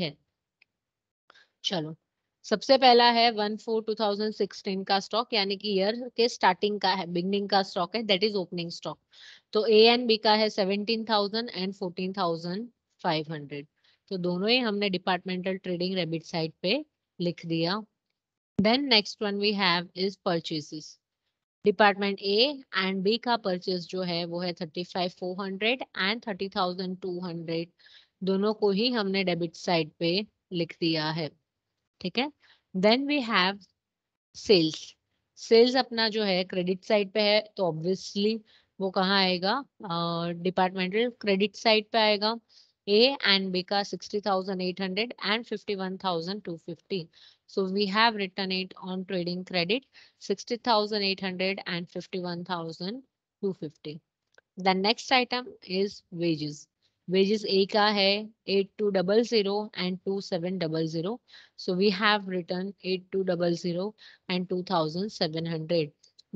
है चलो सबसे पहला है one four two thousand sixteen का स्टॉक यानी कि ईयर के स्टार्टिंग का है बिगनिंग का स्टॉक है दैट इज ओपनिंग स्टॉक तो ए एंड बी का है seventeen thousand and fourteen thousand five hundred तो दोनों ही हमने डिपार्टमेंटल ट्रेडिंग रेबिट साइट पे लिख दिया then next one we have is purchases department A and B का परचेस जो है वो है thirty five four hundred and thirty thousand two hundred दोनों को ही हमने डेबिट साइड पे लिख दिया है ठीक है then we have sales sales अपना जो है क्रेडिट साइड पे है तो ऑब्वियसली वो कहाँ आएगा डिपार्टमेंटल क्रेडिट साइड पे आएगा ए एंड बी का sixty thousand eight hundred and fifty one thousand two fifty so we have written it on trading credit sixty thousand eight hundred and fifty one thousand two fifty the next item is wages wages A का है eight two double zero and two seven double zero so we eight two double zero hundred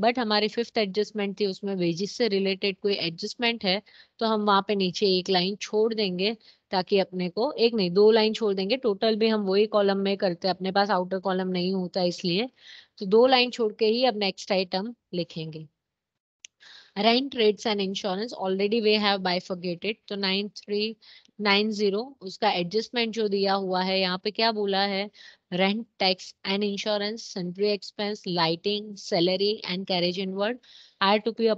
but हमारी fifth adjustment थी उसमें wages से related कोई adjustment है तो हम वहाँ पे नीचे एक लाइन छोड़ देंगे ताकि अपने को एक नहीं दो लाइन छोड़ देंगे टोटल भी हम वही कॉलम में करते हैं अपने पास आउटर कॉलम नहीं होता इसलिए तो दो लाइन छोड़ के ही अब नेक्स्ट आइटम लिखेंगे rent rates and insurance already we have bifurcated तो 9390 उसका एडजस्टमेंट जो दिया हुआ है यहाँ पे क्या बोला है rent tax and insurance sundry expense lighting salary and carriage inward are to be a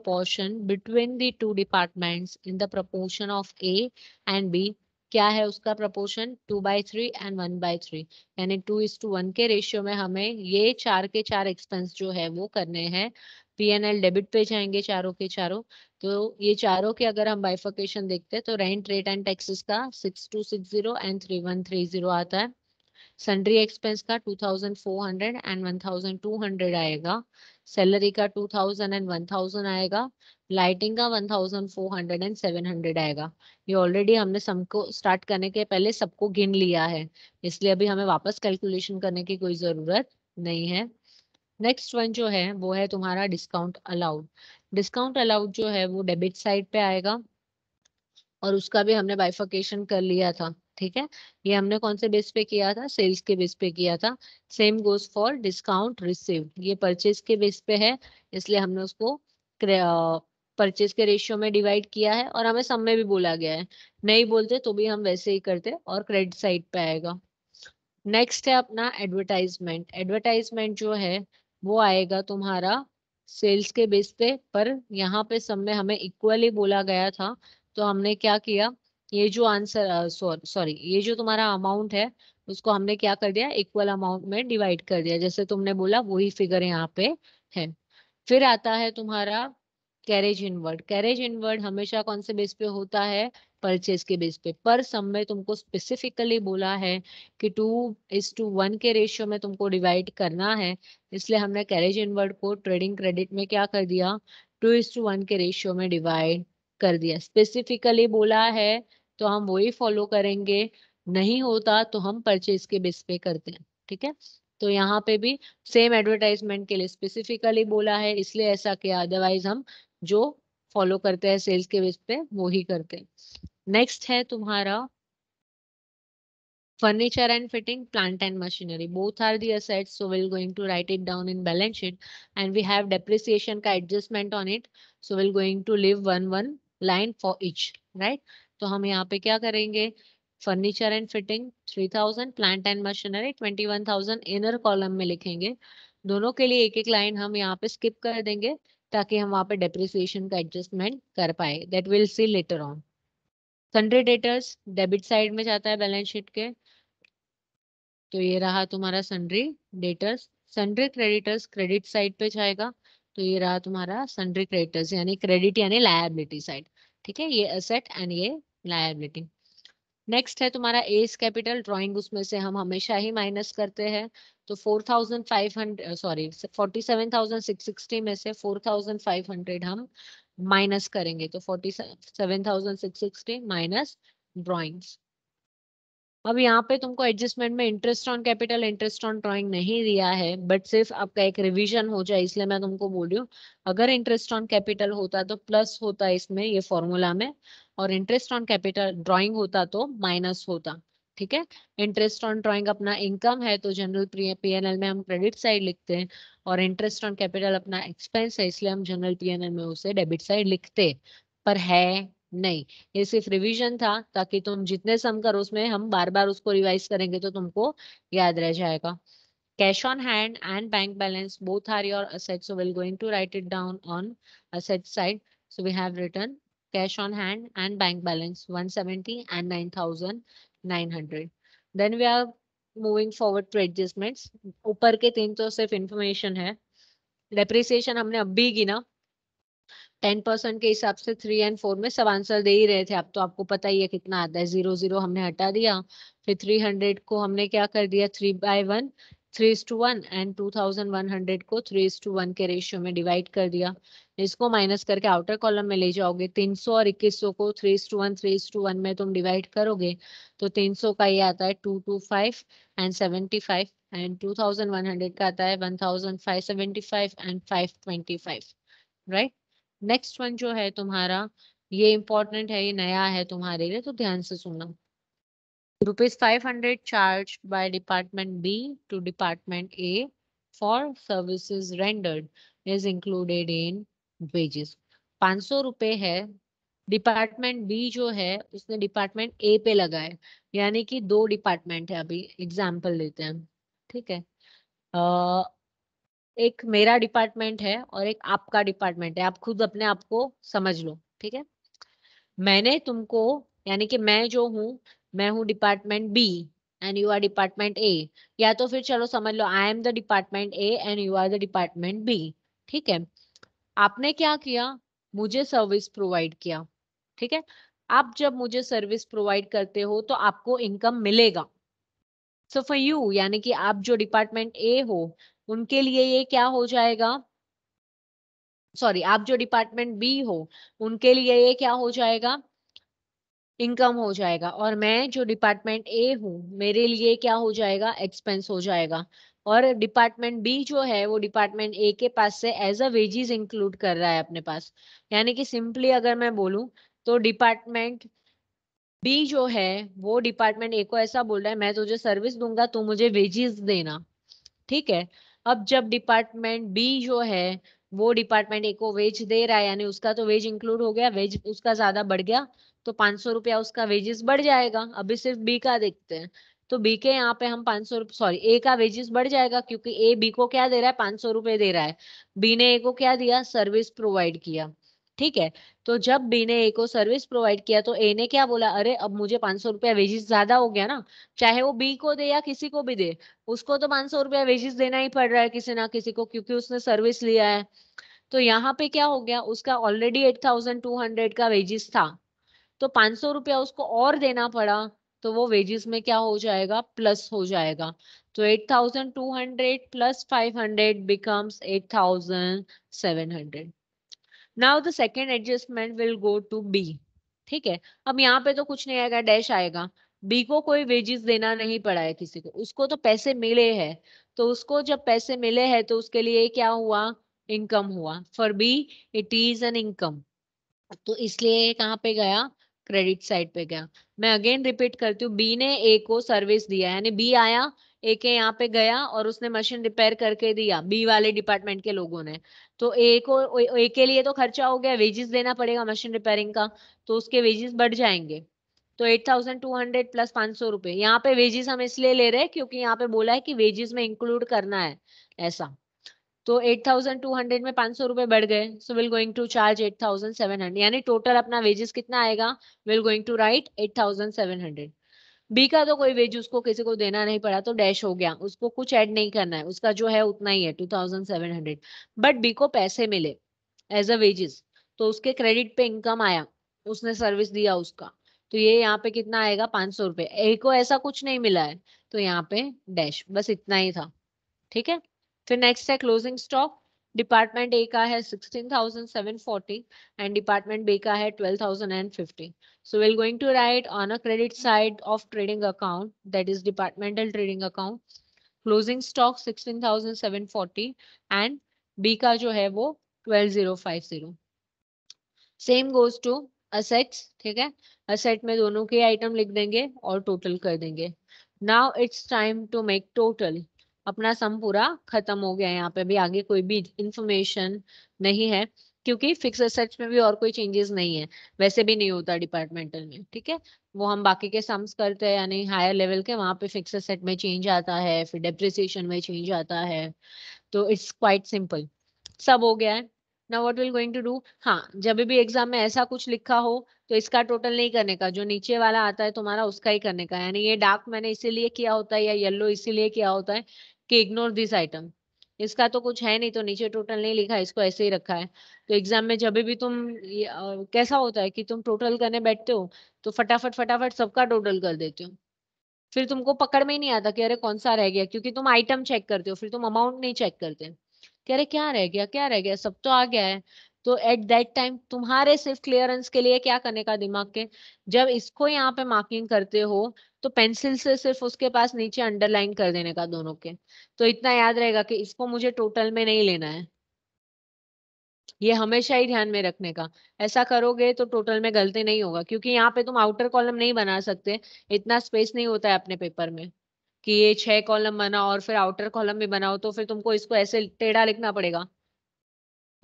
between the two departments in the proportion of A and B क्या है उसका proportion two by three and one by three यानी two is to one के ratio में हमें ये चार के चार एक्सपेंस जो है वो करने हैं पी एन एल डेबिट पे जाएंगे चारों के चारों तो ये चारों के अगर हम बाइफोकेशन देखते हैं तो रेंट रेट एंड टैक्सेस का six two six zero and three one three zero आता है सन्ड्री एक्सपेंस का two thousand four hundred and one thousand two hundred आएगा सैलरी का two thousand and one thousand आएगा लाइटिंग का one thousand four hundred and seven hundred आएगा ये already हमने सबको स्टार्ट करने के पहले सबको गिन लिया है इसलिए अभी हमें वापस कैलकुलेशन करने की कोई ज़रूरत नहीं है नेक्स्ट वन जो है वो है तुम्हारा डिस्काउंट अलाउड डिस्काउंट अलाउड जो है वो डेबिट साइड पे आएगा और उसका भी हमने बाइफकेशन कर लिया था ठीक है ये हमने कौन से बेस पे किया था सेल्स के बेस पे किया था same goes for discount receive ये परचेज के बेस पे है इसलिए हमने उसको परचेज के रेशियो में डिवाइड किया है और हमें सम में भी बोला गया है नहीं बोलते तो भी हम वैसे ही करते और क्रेडिट साइड पे आएगा नेक्स्ट है अपना एडवर्टाइजमेंट एडवर्टाइजमेंट जो है वो आएगा तुम्हारा सेल्स के बेस पे पर यहाँ पे सब में हमें इक्वली बोला गया था तो हमने क्या किया ये जो आंसर सॉरी ये जो तुम्हारा अमाउंट है उसको हमने क्या कर दिया इक्वल अमाउंट में डिवाइड कर दिया जैसे तुमने बोला वही फिगर यहाँ पे है फिर आता है तुम्हारा कैरेज इनवर्ड कैरेज इनवर्ड हमेशा कौन से बेस पे होता है परचेज के बेस पे पर सम में तुमको स्पेसिफिकली बोला है कि टू इज टू वन के रेशियो में तुमको डिवाइड करना है इसलिए हमने कैरेज इनवर्ड को ट्रेडिंग क्रेडिट में क्या कर दिया टू इज टू वन के रेशियो में डिवाइड कर दिया स्पेसिफिकली बोला है तो हम वही फॉलो करेंगे नहीं होता तो हम परचेज के बेस पे करते हैं ठीक है तो यहाँ पे भी सेम एडवर्टाइजमेंट के लिए स्पेसिफिकली बोला है इसलिए ऐसा किया अदरवाइज हम जो फॉलो करते हैं सेल्स के बेस पे वो ही करते हैं नेक्स्ट है तुम्हारा furniture and fitting plant and machinery both are the assets so we're going to write it down in balance sheet and we have depreciation ka adjustment on it so we're going to leave one one line for each right to hum yahan pe kya karenge furniture and fitting 3000 plant and machinery 21000 inner column में लिखेंगे दोनों के लिए एक एक line हम यहाँ पे स्किप कर देंगे ताकि हम वहाँ पे डेप्रिसिएशन का एडजस्टमेंट कर पाए that will see later on sundry debtors debit side में जाता है बैलेंस शीट के तो ये रहा तुम्हारा sundry debtors sundry creditors credit side पे जाएगा तो ये रहा तुम्हारा सन्ड्री क्रेडिटर्स यानी क्रेडिट यानी लायबिलिटी साइड ठीक है ये असेट एंड ये लायबिलिटी नेक्स्ट है तुम्हारा एज कैपिटल ड्राइंग उसमें से हम हमेशा ही माइनस करते हैं तो 4,500 सॉरी 47,660 में से 4,500 हम माइनस करेंगे तो forty seven thousand six sixty minus drawings अब यहाँ पे तुमको एडजस्टमेंट में interest on capital interest on drawing नहीं दिया है बट सिर्फ आपका एक रिवीजन हो जाए इसलिए मैं तुमको बोल रही हूँ अगर इंटरेस्ट ऑन कैपिटल होता तो प्लस होता इसमें ये फॉर्मूला में और इंटरेस्ट ऑन कैपिटल ड्राइंग होता तो माइनस होता ठीक है इंटरेस्ट ऑन ड्रॉइंग अपना इनकम है तो जनरल पी एन एल में हम क्रेडिट साइड लिखते हैं और इंटरेस्ट ऑन कैपिटल अपना एक्सपेंस है इसलिए हम जनरल पी एन एल में उसे डेबिट साइड लिखते पर है नहीं ये सिर्फ रिवीजन था ताकि तुम जितने सम करो उसमें हम बार बार उसको रिवाइज करेंगे तो तुमको याद रह जाएगा cash on hand and bank balance both are your assets so will going to write it down on asset side so we have written cash on hand and bank balance 170 and 9000 900 then we are moving forward to adjustments ऊपर के तीन तो सिर्फ information है depreciation हमने अब भी गिना 10% के हिसाब से थ्री एंड फोर में सब आंसर दे ही रहे थे आप तो आपको पता ही है कितना आता है जीरो जीरो हमने हटा दिया फिर 300 को हमने क्या कर दिया three by one three is to one and two thousand one hundred को थ्री इज टू वन के रेशियो में डिवाइड कर दिया इसको माइनस करके आउटर कॉलम में ले जाओगे तीन सौ और इक्कीस सौ को three is to one three is to one में तुम डिवाइड करोगे तो तीन सौ का ये आता है two two five and seventy five and two thousand one hundred का आता है one thousand five seventy five and five twenty five right next one जो है तुम्हारा ये इंपॉर्टेंट है ये नया है तुम्हारे लिए तो ध्यान से सुनना rupees 500 charged by department B to department A for services rendered is included in wages. 500 रुपए है डिपार्टमेंट बी जो है उसने डिपार्टमेंट ए पे लगाए यानी कि दो डिपार्टमेंट है अभी एग्जाम्पल लेते हैं ठीक है आ, एक मेरा डिपार्टमेंट है और एक आपका डिपार्टमेंट है आप खुद अपने आप को समझ लो ठीक है मैंने तुमको यानी कि मैं जो हूँ मैं हूँ department B and you are department A या तो फिर चलो समझ लो I am the department A and you are the department B ठीक है आपने क्या किया मुझे सर्विस प्रोवाइड किया ठीक है आप जब मुझे सर्विस प्रोवाइड करते हो तो आपको इनकम मिलेगा सो फॉर यू यानी कि आप जो डिपार्टमेंट ए हो उनके लिए ये क्या हो जाएगा सॉरी आप जो डिपार्टमेंट बी हो उनके लिए ये क्या हो जाएगा इनकम हो जाएगा और मैं जो डिपार्टमेंट ए हूँ मेरे लिए क्या हो जाएगा एक्सपेंस हो जाएगा और डिपार्टमेंट बी जो है वो डिपार्टमेंट ए के पास से एज अ वेजेस इंक्लूड कर रहा है अपने पास यानी कि सिंपली अगर मैं बोलूँ तो डिपार्टमेंट बी जो है वो डिपार्टमेंट ए को ऐसा बोल रहा है मैं तुझे सर्विस दूंगा तू मुझे वेजेस देना ठीक है अब जब डिपार्टमेंट बी जो है वो डिपार्टमेंट ए को वेज दे रहा है यानी उसका तो वेज इंक्लूड हो गया वेज उसका ज्यादा बढ़ गया तो पांच सौ रुपया उसका वेजेस बढ़ जाएगा अभी सिर्फ बी का देखते हैं तो बी के यहाँ पे हम पांच सौ सॉरी ए का वेजेस बढ़ जाएगा क्योंकि ए बी को क्या दे रहा है पांच सौ रुपए दे रहा है बी ने ए को क्या दिया सर्विस प्रोवाइड किया ठीक है तो जब बी ने ए को सर्विस प्रोवाइड किया तो ए ने क्या बोला अरे अब मुझे पांच सौ रुपया वेजिस ज्यादा हो गया ना चाहे वो बी को दे या किसी को भी दे उसको तो पांच सौ रुपया वेजिस देना ही पड़ रहा है किसी ना किसी को क्योंकि उसने सर्विस लिया है तो यहाँ पे क्या हो गया उसका already eight thousand two hundred का वेजिस था तो पांच सौ रुपया उसको और देना पड़ा तो वो वेजेस में क्या हो जाएगा प्लस हो जाएगा तो eight thousand two hundred plus five hundred becomes eight thousand seven hundred now the second adjustment will go to be ठीक है अब यहाँ पे तो कुछ नहीं आएगा डैश आएगा बी को कोई वेजेस देना नहीं पड़ा है किसी को उसको तो पैसे मिले हैं तो उसको जब पैसे मिले हैं तो उसके लिए क्या हुआ इनकम हुआ for B it is an income तो इसलिए कहाँ पे गया क्रेडिट साइड पे गया मैं अगेन रिपीट करती हूँ बी ने ए को सर्विस दिया यानी बी आया ए के यहाँ पे गया और उसने मशीन रिपेयर करके दिया बी वाले डिपार्टमेंट के लोगों ने तो ए को ए के लिए तो खर्चा हो गया वेजेस देना पड़ेगा मशीन रिपेयरिंग का तो उसके वेजेस बढ़ जाएंगे तो 8,200 प्लस पांच सौ रुपए यहाँ पे वेजेस हम इसलिए ले रहे हैं क्योंकि यहाँ पे बोला है कि वेजेस में इंक्लूड करना है ऐसा तो एट थाउजेंड टू हंड्रेड में पांच सौ रुपए बढ़ गए so will going to charge eight thousand seven hundred यानी टोटल अपना वेजेस कितना आएगा will going to write eight thousand seven hundred B का तो कोई वेज उसको किसी को देना नहीं पड़ा तो डैश हो गया उसको कुछ ऐड नहीं करना है उसका जो है उतना ही है two thousand seven hundred but B को पैसे मिले एज अ वेजेस तो उसके क्रेडिट पे इनकम आया उसने सर्विस दिया उसका तो ये यहाँ पे कितना आएगा पांच सौ रुपए ए को ऐसा कुछ नहीं मिला है तो यहाँ पे डैश बस इतना ही था ठीक है फिर तो नेक्स्ट है क्लोजिंग स्टॉक डिपार्टमेंट ए का है 16,740 एंड डिपार्टमेंट बी का है 12,050 so we going to write on a credit side of trading account that is departmental trading account closing stock 16,740 and B का जो है वो 12,050 सेम गोज टू असेट्स ठीक है असेट में दोनों के आइटम लिख देंगे और टोटल कर देंगे now it's time to make total अपना सम पूरा खत्म हो गया यहाँ पे भी आगे कोई भी इंफॉर्मेशन नहीं है क्योंकि फिक्स रिसर्च में भी और कोई चेंजेस नहीं है वैसे भी नहीं होता डिपार्टमेंटल में ठीक है वो हम बाकी के सम्स करते हैं यानी हायर लेवल के वहां पे फिक्स सेट में चेंज आता है फिर डेप्रिसिएशन में चेंज आता है तो इट्स क्वाइट सिंपल सब हो गया है ना what will going to do हाँ जब भी एग्जाम में ऐसा कुछ लिखा हो तो इसका टोटल नहीं करने का जो नीचे वाला आता है तुम्हारा उसका ही करने का यानी ये डार्क मैंने इसीलिए किया होता है या येल्लो इसीलिए किया होता है कि इग्नोर दिस आइटम इसका तो कुछ है नहीं तो नीचे टोटल नहीं लिखा इसको ऐसे ही रखा है तो एग्जाम में जब भी तुम कैसा होता है कि तुम टोटल करने बैठते हो तो फटाफट फटाफट सबका टोटल कर देते हो फिर तुमको पकड़ में ही नहीं आता कि अरे कौन सा रह गया क्योंकि तुम आइटम चेक करते हो फिर तुम अमाउंट नहीं चेक करते कह अरे क्या रह गया क्या रह गया सब तो आ गया है तो एट दैट टाइम तुम्हारे सिर्फ क्लियरेंस के लिए क्या करने का दिमाग के जब इसको यहाँ पे मार्किंग करते हो तो पेंसिल से सिर्फ उसके पास नीचे अंडरलाइन कर देने का दोनों के तो इतना याद रहेगा कि इसको मुझे टोटल में नहीं लेना है ये हमेशा ही ध्यान में रखने का ऐसा करोगे तो टोटल में गलती नहीं होगा क्योंकि यहाँ पे तुम आउटर कॉलम नहीं बना सकते इतना स्पेस नहीं होता है अपने पेपर में कि ये छह कॉलम बना और फिर आउटर कॉलम भी बनाओ तो फिर तुमको इसको ऐसे टेढ़ा लिखना पड़ेगा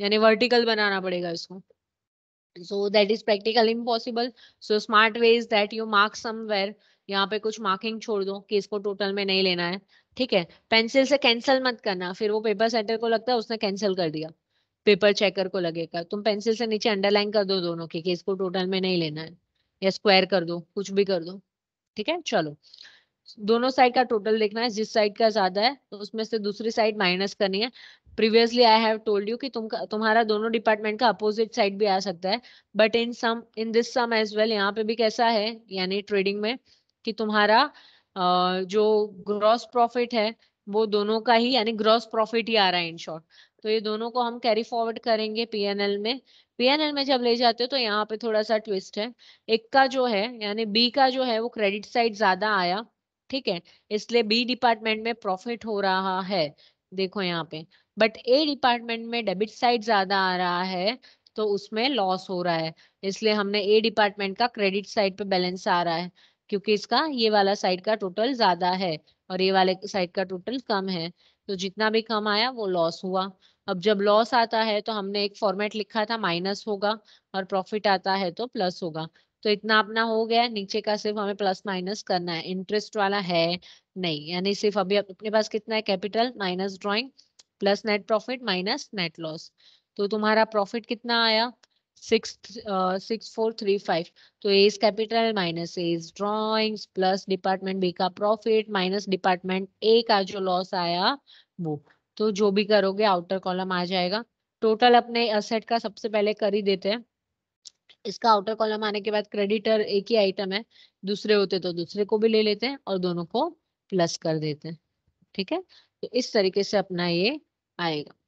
यानी वर्टिकल बनाना पड़ेगा इसको so that is practically impossible so smart way is that you mark somewhere यहाँ पे कुछ मार्किंग छोड़ दो कि इसको टोटल में नहीं लेना है ठीक है पेंसिल से कैंसिल मत करना फिर वो पेपर सेंटर को लगता है उसने कैंसिल कर दिया पेपर चेकर को लगेगा तुम पेंसिल से नीचे अंडरलाइन कर दो दोनों की कि इसको टोटल में नहीं लेना है या स्क्वायर कर दो कुछ भी कर दो ठीक है चलो दोनों साइड का टोटल देखना है जिस साइड का ज्यादा है तो उसमें से दूसरी साइड माइनस करनी है previously I have told you कि तुम तुम्हारा दोनों डिपार्टमेंट का अपोजिट साइड भी आ सकता है but in sum in this sum as well यहाँ पे भी कैसा है यानी ट्रेडिंग में कि तुम्हारा जो ग्रॉस प्रॉफिट है वो दोनों का ही यानी ग्रॉस प्रॉफिट ही आ रहा है इन शॉर्ट तो ये दोनों को हम कैरी फॉरवर्ड करेंगे पीएनएल में पीएनएल में जब ले जाते हो तो यहाँ पे थोड़ा सा ट्विस्ट है एक का जो है यानी बी का जो है वो क्रेडिट साइड ज्यादा आया ठीक है इसलिए बी डिपार्टमेंट में प्रॉफिट हो रहा है देखो यहाँ पे बट ए डिपार्टमेंट में डेबिट साइड ज्यादा आ रहा है तो उसमें लॉस हो रहा है इसलिए हमने ए डिपार्टमेंट का क्रेडिट साइड पे बैलेंस आ रहा है क्योंकि इसका ये वाला साइड का टोटल ज्यादा है और ये वाले साइड का टोटल कम है तो जितना भी कम आया वो लॉस हुआ अब जब लॉस आता है तो हमने एक फॉर्मेट लिखा था माइनस होगा और प्रॉफिट आता है तो प्लस होगा तो इतना अपना हो गया नीचे का सिर्फ हमें प्लस माइनस करना है इंटरेस्ट वाला है नहीं यानी सिर्फ अभी अपने पास कितना है capital minus drawing plus net profit minus net loss तो तुम्हारा प्रॉफिट कितना आया six six four three five तो as capital minus as drawings plus department B का प्रॉफिट माइनस डिपार्टमेंट ए का जो लॉस आया वो तो जो भी करोगे आउटर कॉलम आ जाएगा टोटल अपने असेट का सबसे पहले कर ही देते हैं इसका आउटर कॉलम आने के बाद क्रेडिटर एक ही आइटम है दूसरे होते तो दूसरे को भी ले लेते हैं और दोनों को प्लस कर देते हैं ठीक है तो इस तरीके से अपना ये आएगा